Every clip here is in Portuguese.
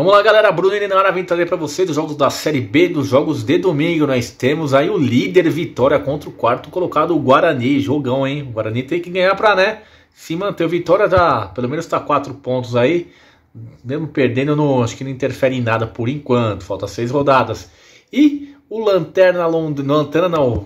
Vamos lá, galera. Bruno ele na hora vem trazer para vocês os jogos da Série B, dos jogos de domingo. Nós temos aí o líder Vitória contra o quarto colocado, o Guarani. Jogão, hein? O Guarani tem que ganhar para, né? Se manter o Vitória, já, tá, pelo menos está quatro pontos aí. Mesmo perdendo, no, acho que não interfere em nada por enquanto. Falta seis rodadas. E o Lanterna Londrina. Lanterna não.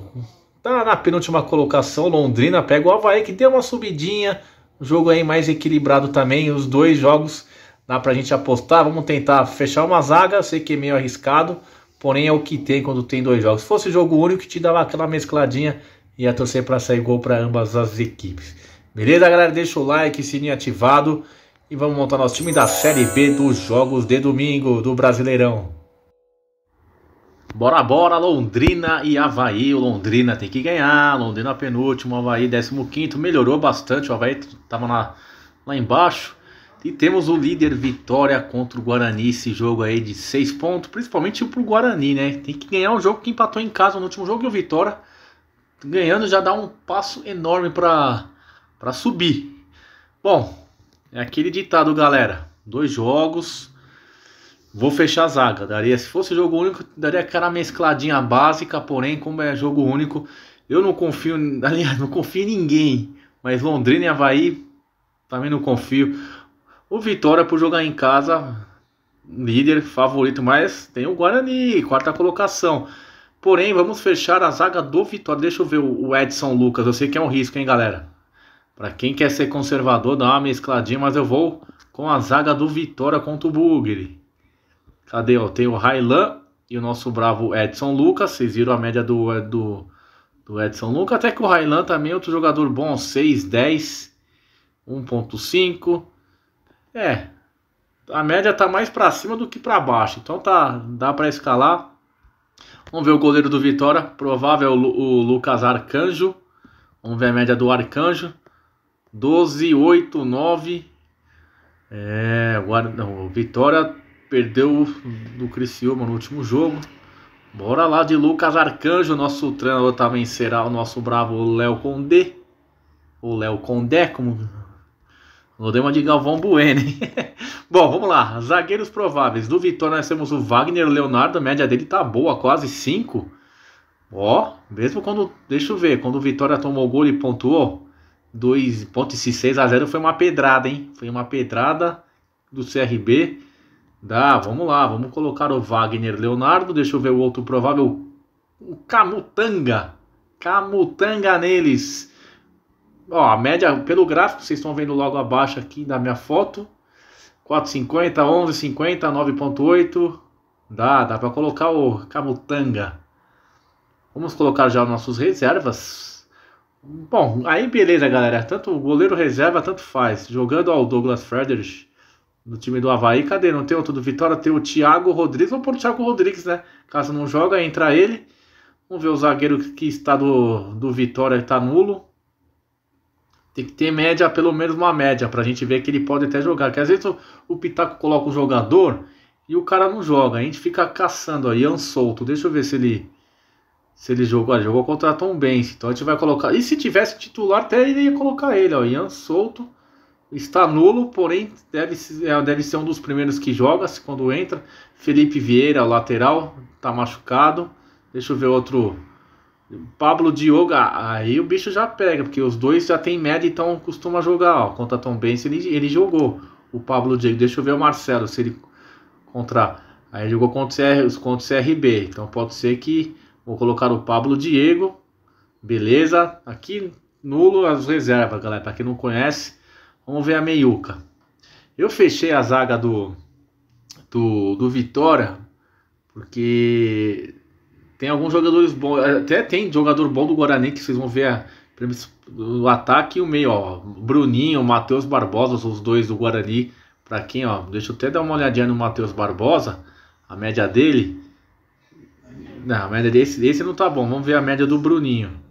Tá na penúltima colocação, Londrina pega o Havaí, que deu uma subidinha. jogo aí mais equilibrado também. Os dois jogos dá pra gente apostar. Vamos tentar fechar uma zaga, sei que é meio arriscado, porém é o que tem quando tem dois jogos. Se fosse jogo único, te dava aquela mescladinha e ia torcer para sair gol para ambas as equipes. Beleza, galera? Deixa o like, sininho ativado e vamos montar nosso time da Série B dos jogos de domingo do Brasileirão. Bora, bora, Londrina e Havaí. O Londrina tem que ganhar. Londrina penúltimo, Havaí 15. Melhorou bastante. O Havaí estava lá, lá embaixo. E temos o líder Vitória contra o Guarani, esse jogo aí de 6 pontos, principalmente pro Guarani, né? Tem que ganhar um jogo que empatou em casa no último jogo e o Vitória ganhando já dá um passo enorme para para subir. Bom, é aquele ditado, galera. Dois jogos, vou fechar a zaga. Daria, se fosse jogo único, daria aquela mescladinha básica, porém, como é jogo único, eu não confio, aliás, não confio em ninguém. Mas Londrina e Havaí, também não confio. O Vitória, por jogar em casa, líder, favorito, mas tem o Guarani, quarta colocação. Porém, vamos fechar a zaga do Vitória. Deixa eu ver o Edson Lucas. Eu sei que é um risco, hein, galera? Para quem quer ser conservador, dá uma mescladinha, mas eu vou com a zaga do Vitória contra o Bugre. Cadê? Ó? Tem o Railan e o nosso bravo Edson Lucas. Vocês viram a média do, do, do Edson Lucas. Até que o Railan também é outro jogador bom, 6, 10, 1.5. É. A média tá mais para cima do que para baixo. Então tá, dá para escalar. Vamos ver o goleiro do Vitória, provável é o Lucas Arcanjo. Vamos ver a média do Arcanjo. 12, 8, 9. É, agora, o Vitória perdeu do Criciúma no último jogo. Bora lá de Lucas Arcanjo, nosso treinador também tá será o nosso bravo Léo Condé. Ou Léo Condé, como Mudei uma de Galvão Bueno, hein? Bom, vamos lá. Zagueiros prováveis. Do Vitória nós temos o Wagner Leonardo. A média dele tá boa, quase 5. Ó, mesmo quando. Deixa eu ver. Quando o Vitória tomou o gol e pontuou, 2,6 a 0 foi uma pedrada, hein? Foi uma pedrada do CRB. Dá, vamos lá. Vamos colocar o Wagner Leonardo. Deixa eu ver o outro provável. O Camutanga. Camutanga neles ó, a média, pelo gráfico, vocês estão vendo logo abaixo aqui da minha foto, 4,50, 11,50, 9,8, dá, dá para colocar o camutanga. Vamos colocar já nossos reservas. Bom, aí beleza, galera. Tanto o goleiro reserva, tanto faz. Jogando ao Douglas Frederich no time do Havaí. Cadê? Não tem outro do Vitória? Tem o Thiago Rodrigues. Vamos pôr o Thiago Rodrigues, né? Caso não joga, entra ele. Vamos ver o zagueiro que está do, do Vitória, está nulo. Tem que ter média, pelo menos uma média, para a gente ver que ele pode até jogar. Porque às vezes o, o Pitaco coloca um jogador e o cara não joga. A gente fica caçando aí, solto. Deixa eu ver se ele se ele jogou, ah, jogou contra Tom Benz. Então a gente vai colocar. E se tivesse titular, até ele ia colocar ele, ó. Ian Souto está nulo, porém deve, é, deve ser um dos primeiros que joga quando entra. Felipe Vieira, lateral, está machucado. Deixa eu ver outro Pablo Diogo, ah, aí o bicho já pega, porque os dois já tem média, então costuma jogar. Ó, contra Tom Benz ele, ele jogou. O Pablo Diego, deixa eu ver o Marcelo, se ele contra. Aí jogou contra o, CR, contra o CRB. Então pode ser que. Vou colocar o Pablo Diego. Beleza. Aqui nulo as reservas, galera. Para quem não conhece, vamos ver a meiuca. Eu fechei a zaga do, do, do Vitória, porque tem alguns jogadores bons, é, até tem jogador bom do Guarani que vocês vão ver o ataque e o meio, ó. Bruninho, Matheus Barbosa, os dois do Guarani. Para quem, ó, deixa eu até dar uma olhadinha no Matheus Barbosa, a média dele. Não, a média desse, desse não tá bom. Vamos ver a média do Bruninho.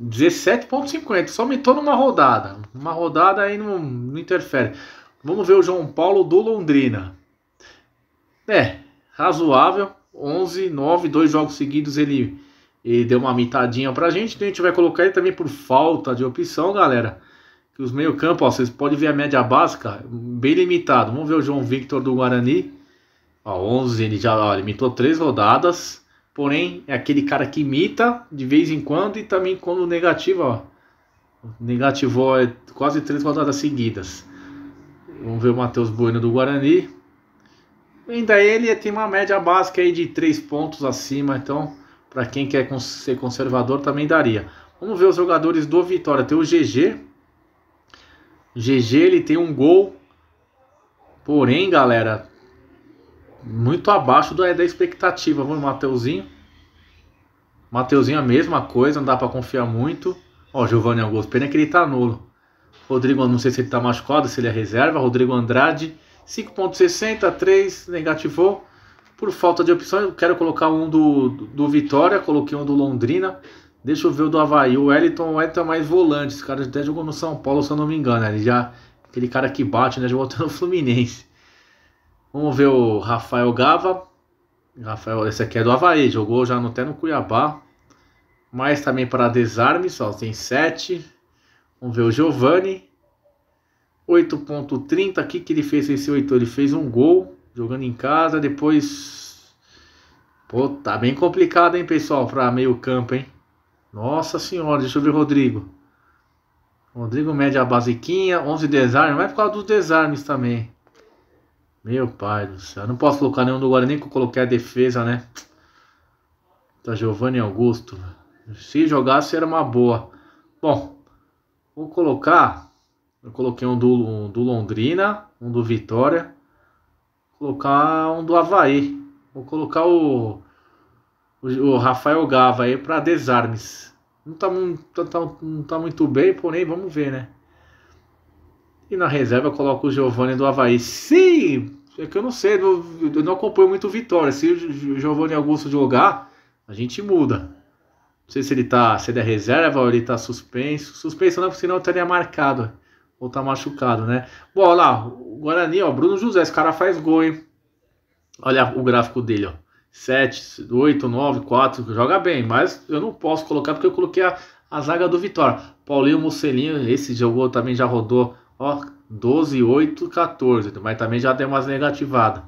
17.50, só aumentou numa rodada. Uma rodada aí não, não interfere. Vamos ver o João Paulo do Londrina. É, razoável. 11, 9, dois jogos seguidos ele, ele deu uma mitadinha pra gente. Então a gente vai colocar ele também por falta de opção, galera. Que os meio-campo, vocês podem ver a média básica, bem limitado. Vamos ver o João Victor do Guarani. Ó, 11, ele já ó, limitou três rodadas. Porém, é aquele cara que imita de vez em quando e também quando negativa, ó. Negativou é, quase três rodadas seguidas. Vamos ver o Matheus Bueno do Guarani. Ainda ele tem uma média básica aí de 3 pontos acima, então para quem quer ser conservador também daria. Vamos ver os jogadores do Vitória. Tem o GG. GG ele tem um gol. Porém, galera, muito abaixo da, é, da expectativa. Vamos, Mateuzinho. Mateuzinho a mesma coisa, não dá para confiar muito. Ó, Giovanni Augusto, pena que ele tá nulo. Rodrigo, não sei se ele tá machucado, se ele é reserva. Rodrigo Andrade 5.60, 3 negativou. Por falta de opção, eu quero colocar um do, do Vitória, coloquei um do Londrina. Deixa eu ver o do Havaí. O Wellington, o Wellington é tá mais volante. Esse cara até jogou no São Paulo, se eu não me engano. Ele já. Aquele cara que bate, né? Jogou até no Fluminense. Vamos ver o Rafael Gava. Rafael, esse aqui é do Havaí, jogou já no, até no Cuiabá. Mas também para desarme, só tem 7. Vamos ver o Giovani. 8.30, aqui que ele fez esse 8? Ele fez um gol jogando em casa, depois. Pô, tá bem complicado, hein, pessoal, pra meio campo, hein? Nossa senhora, deixa eu ver o Rodrigo. Rodrigo média a basiquinha, 11 desarmes, vai é por causa dos desarmes também. Meu pai do céu, não posso colocar nenhum do Guarani que eu coloquei a defesa, né? tá Giovanni Augusto. Se jogasse era uma boa. Bom, vou colocar eu coloquei um do, um do Londrina, um do Vitória. Vou colocar um do Havaí. Vou colocar o, o, o Rafael Gava aí para desarmes. Não tá, tá, tá, não tá muito bem, porém, vamos ver, né? E na reserva eu coloco o Giovanni do Havaí. Sim! É que eu não sei, eu, eu não acompanho muito o Vitória. Se o Giovanni Augusto jogar, a gente muda. Não sei se ele tá. Se ele é reserva ou ele tá suspenso. Suspenso não, porque senão eu teria marcado ou tá machucado, né? Bom, olha lá, o Guarani, ó, Bruno José, esse cara faz gol, hein? Olha o gráfico dele, ó. 7, 8, 9, 4, joga bem, mas eu não posso colocar porque eu coloquei a, a zaga do Vitória. Paulinho Mocelinho, esse jogou também já rodou, ó, 12, 8, 14, mas também já deu umas negativadas.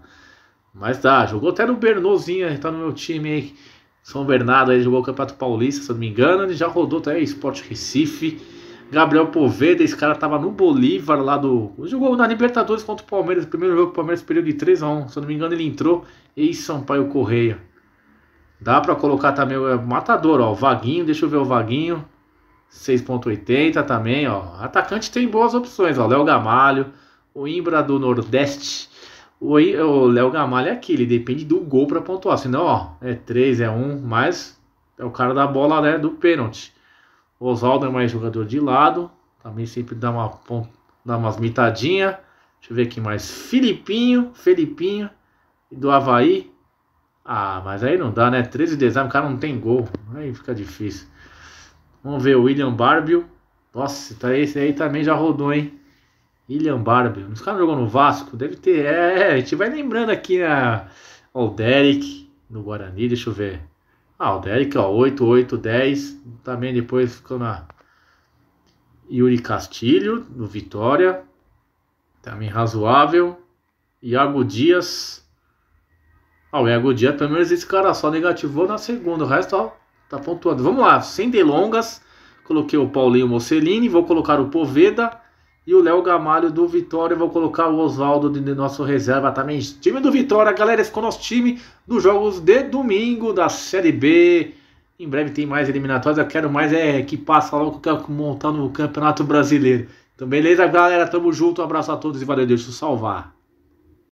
Mas tá, jogou até no Bernozinho, tá no meu time aí. São Bernardo, ele jogou o Campeonato Paulista, se eu não me engano, ele já rodou até Sport Recife. Gabriel Poveda, esse cara tava no Bolívar lá do. Jogou na Libertadores contra o Palmeiras. primeiro jogo que o Palmeiras perdeu de 3 a 1 Se eu não me engano, ele entrou. E Sampaio Correia. Dá para colocar também o Matador, ó. O Vaguinho, deixa eu ver o Vaguinho. 6,80 também, ó. Atacante tem boas opções, ó. Léo Gamalho, o Imbra do Nordeste. O Léo Gamalho é aquele, depende do gol para pontuar. Senão, ó, é 3, é 1, mas é o cara da bola, né? Do pênalti. O Oswaldo é mais jogador de lado. Também sempre dá uma dá umas mitadinha. Deixa eu ver aqui mais. Filipinho, Felipinho do Havaí. Ah, mas aí não dá, né? 13 de exame, o cara não tem gol. Aí fica difícil. Vamos ver o William Barbio. Nossa, tá, esse aí também já rodou, hein? William Barbio. Os caras jogou no Vasco? Deve ter. É, é, a gente vai lembrando aqui, né? o Derek no Guarani, deixa eu ver. Ah, o Derek, ó, 8, 8, 10. Também depois ficou na. Yuri Castilho, no Vitória. Também razoável. Iago Dias. Ah, o Iago Dias, pelo menos esse cara só negativou na segunda. O resto, ó, tá pontuando. Vamos lá, sem delongas. Coloquei o Paulinho Mocelini. Vou colocar o Poveda e o Léo Gamalho do Vitória. Eu vou colocar o Oswaldo de nosso reserva também. Time do Vitória, galera, esse ficou nosso time dos jogos de domingo da Série B. Em breve tem mais eliminatórias. Eu quero mais é que passa logo que eu quero montar no Campeonato Brasileiro. Então, beleza, galera? Tamo junto. Um abraço a todos e valeu, Deus, salvar.